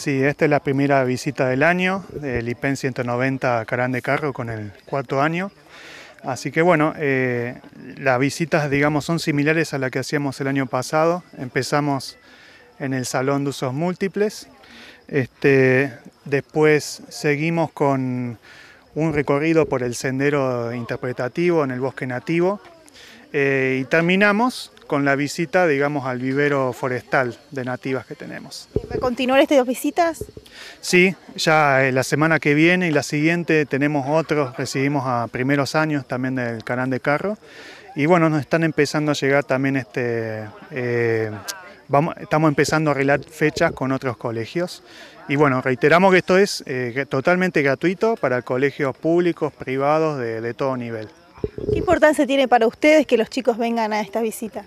Sí, esta es la primera visita del año, del IPEN 190 Carán de Carro con el cuarto año. Así que bueno, eh, las visitas digamos son similares a las que hacíamos el año pasado. Empezamos en el Salón de Usos Múltiples, este, después seguimos con un recorrido por el sendero interpretativo en el bosque nativo eh, y terminamos con la visita, digamos, al vivero forestal de nativas que tenemos. ¿Va a continuar estas dos visitas? Sí, ya eh, la semana que viene y la siguiente tenemos otros, recibimos a primeros años también del canal de carro. Y bueno, nos están empezando a llegar también este... Eh, vamos, estamos empezando a arreglar fechas con otros colegios. Y bueno, reiteramos que esto es eh, totalmente gratuito para colegios públicos, privados, de, de todo nivel. ¿Qué importancia tiene para ustedes que los chicos vengan a estas visitas?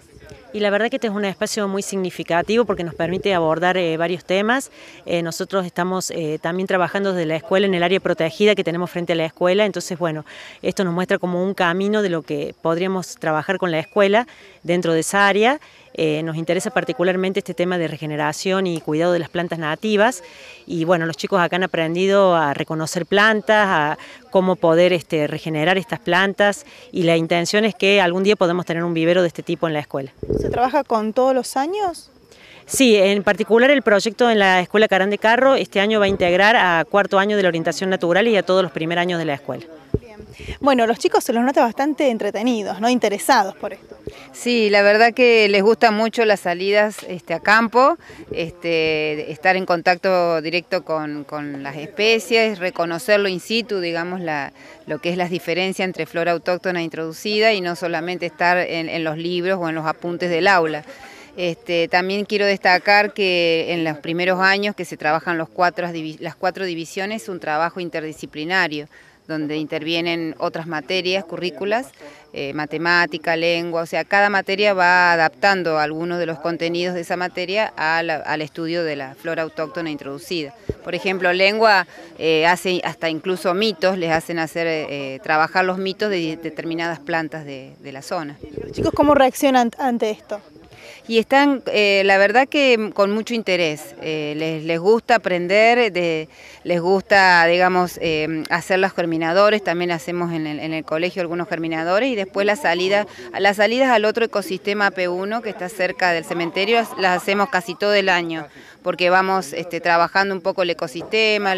y la verdad que este es un espacio muy significativo porque nos permite abordar eh, varios temas. Eh, nosotros estamos eh, también trabajando desde la escuela en el área protegida que tenemos frente a la escuela, entonces bueno, esto nos muestra como un camino de lo que podríamos trabajar con la escuela dentro de esa área eh, nos interesa particularmente este tema de regeneración y cuidado de las plantas nativas. Y bueno, los chicos acá han aprendido a reconocer plantas, a cómo poder este, regenerar estas plantas y la intención es que algún día podamos tener un vivero de este tipo en la escuela. ¿Se trabaja con todos los años? Sí, en particular el proyecto en la Escuela Carán de Carro este año va a integrar a cuarto año de la orientación natural y a todos los primeros años de la escuela. Bueno, los chicos se los nota bastante entretenidos, ¿no? Interesados por esto. Sí, la verdad que les gusta mucho las salidas este, a campo, este, estar en contacto directo con, las especies, reconocerlo in situ, digamos, la, lo que es la diferencia entre flora autóctona introducida y no solamente estar en, los libros o en los apuntes del aula. Este, también quiero destacar que en los primeros años que se trabajan las cuatro divisiones, un trabajo interdisciplinario donde intervienen otras materias, currículas, eh, matemática, lengua, o sea, cada materia va adaptando algunos de los contenidos de esa materia al, estudio de la flora autóctona introducida. Por ejemplo, lengua eh, hace hasta incluso mitos, les hacen hacer eh, trabajar los mitos de determinadas plantas de, la zona. chicos cómo reaccionan ante esto? y están, eh, la verdad que con mucho interés. Eh, les, gusta aprender, de, les gusta, digamos, eh, hacer los germinadores, también hacemos en el, en el, colegio algunos germinadores y después las salidas, las salidas al otro ecosistema P1 que está cerca del cementerio las hacemos casi todo el año porque vamos este, trabajando un poco el ecosistema,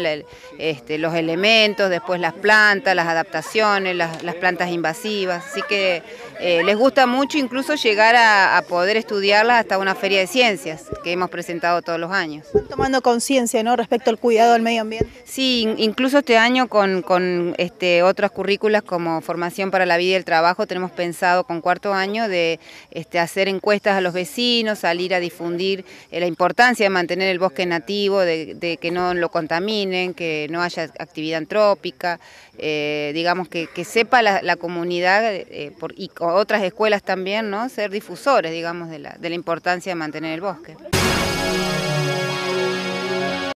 este, los elementos, después las plantas, las adaptaciones, las, plantas invasivas. Así que eh, les gusta mucho incluso llegar a, poder estudiarlas hasta una feria de ciencias que hemos presentado todos los años. Están tomando conciencia ¿no? respecto al cuidado del medio ambiente. Sí, incluso este año con, este, otras currículas como formación para la vida y el trabajo tenemos pensado con cuarto año de este, hacer encuestas a los vecinos, salir a difundir eh, la importancia de mantener mantener el bosque nativo, de, que no lo contaminen, que no haya actividad antrópica, eh, digamos que, sepa la, comunidad eh, por, y otras escuelas también, ¿no? Ser difusores, digamos, de la importancia de mantener el bosque.